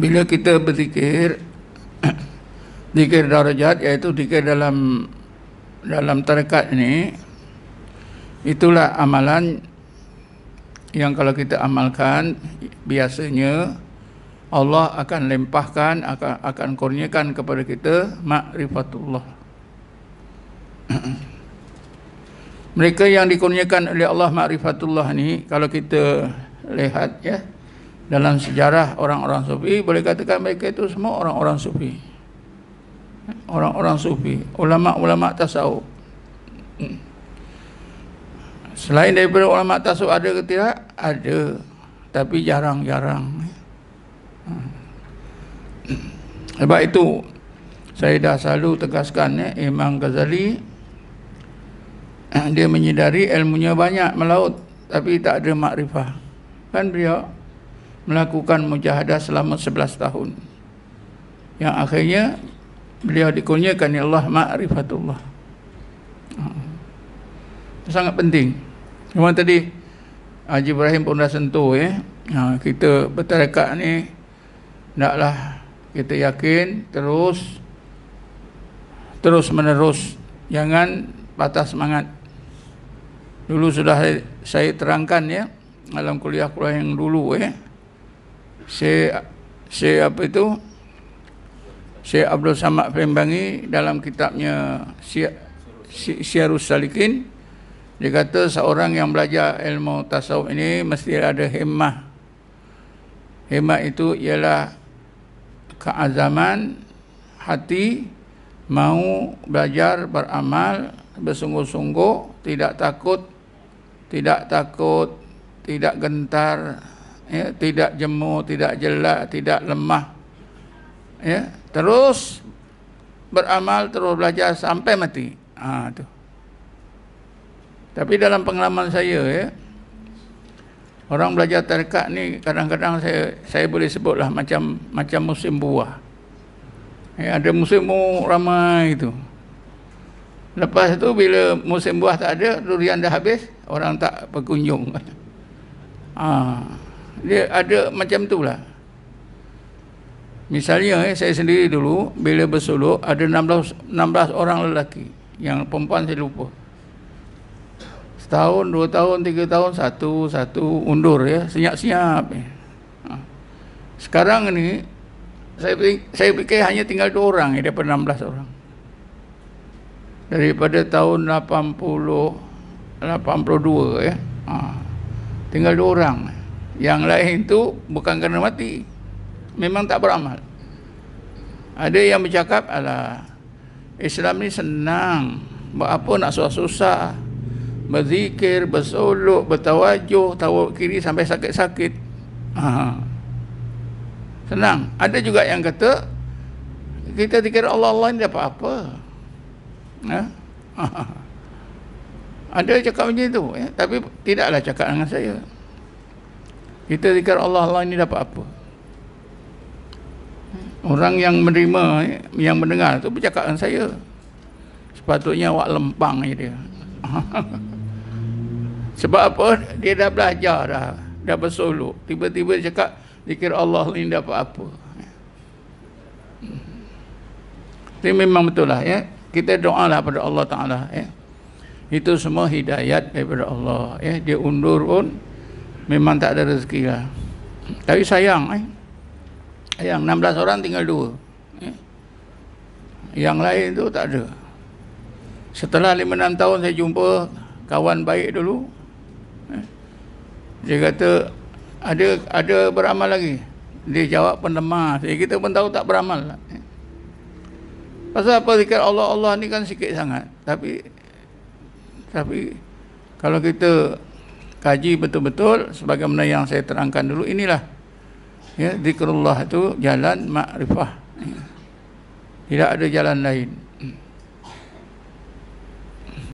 Bila kita berzikir zikir darajat iaitu zikir dalam dalam tarekat ini itulah amalan yang kalau kita amalkan biasanya Allah akan lempahkan akan akan kurniakan kepada kita makrifatullah. Mereka yang dikurniakan oleh Allah makrifatullah ni kalau kita lihat ya dalam sejarah orang-orang sufi boleh katakan mereka itu semua orang-orang sufi orang-orang sufi ulama-ulama tasawuf hmm. selain daripada ulama tasawuf ada ke tidak ada tapi jarang-jarang hmm. sebab itu saya dah selalu tegaskan ya, Imam Ghazali eh, dia menyedari ilmunya banyak melaut tapi tak ada makrifah kan beliau melakukan mujahadah selama 11 tahun yang akhirnya beliau dikurniakan ya Allah ma'rifatullah hmm. sangat penting cuma tadi Haji ah, Ibrahim pun dah sentuh eh. Ya. Ah, kita bertarekat ni naklah kita yakin terus terus menerus jangan patah semangat dulu sudah saya terangkan ya dalam kuliah-kuliah yang dulu eh Syekh Syekh apa itu? Syekh Abdul Samad Pembangi dalam kitabnya Syiarus Salikin dia kata seorang yang belajar ilmu tasawuf ini mesti ada hemah. Hemah itu ialah keazaman hati mau belajar beramal bersungguh-sungguh tidak takut tidak takut tidak gentar ya, tidak jemu, tidak jelak, tidak lemah. Ya, terus beramal, terus belajar sampai mati. Ha, tu. Tapi dalam pengalaman saya, ya, orang belajar tarekat ni kadang-kadang saya saya boleh sebutlah macam macam musim buah. Ya, ada musim mu ramai itu. Lepas tu bila musim buah tak ada, durian dah habis, orang tak berkunjung. Ah. Ha dia ada macam tu lah misalnya eh, saya sendiri dulu bila bersuluk ada 16, 16 orang lelaki yang perempuan saya lupa setahun, dua tahun, tiga tahun satu, satu undur ya senyap-senyap eh. sekarang ni saya, saya fikir hanya tinggal dua orang eh, daripada 16 orang daripada tahun 80 82 ya. Ha. Tinggal dua orang. Eh. Yang lain tu bukan kena mati. Memang tak beramal. Ada yang bercakap, alah, Islam ni senang. Buat apa nak susah-susah. Berzikir, bersolok, bertawajuh, tawa kiri sampai sakit-sakit. Ha. Senang. Ada juga yang kata, kita fikir Allah Allah ni dapat apa? Ha? Ha. Ada cakap macam tu. Ya? Tapi tidaklah cakap dengan saya. Kita zikir Allah Allah ini dapat apa? Orang yang menerima, yang mendengar tu bercakap dengan saya. Sepatutnya awak lempang je dia. Sebab apa? Dia dah belajar dah. Dah bersoluk. Tiba-tiba dia cakap, zikir Allah ini dapat apa? Ini memang betul lah ya. Kita doa lah pada Allah Ta'ala ya. Itu semua hidayat daripada Allah ya. Dia undur pun, memang tak ada rezeki lah tapi sayang eh sayang 16 orang tinggal 2 eh? yang lain tu tak ada setelah 5-6 tahun saya jumpa kawan baik dulu eh? dia kata ada ada beramal lagi dia jawab penemah saya kita pun tahu tak beramal Eh? pasal apa zikir Allah Allah ni kan sikit sangat tapi tapi kalau kita kaji betul-betul sebagaimana yang saya terangkan dulu inilah ya zikrullah itu jalan makrifah tidak ada jalan lain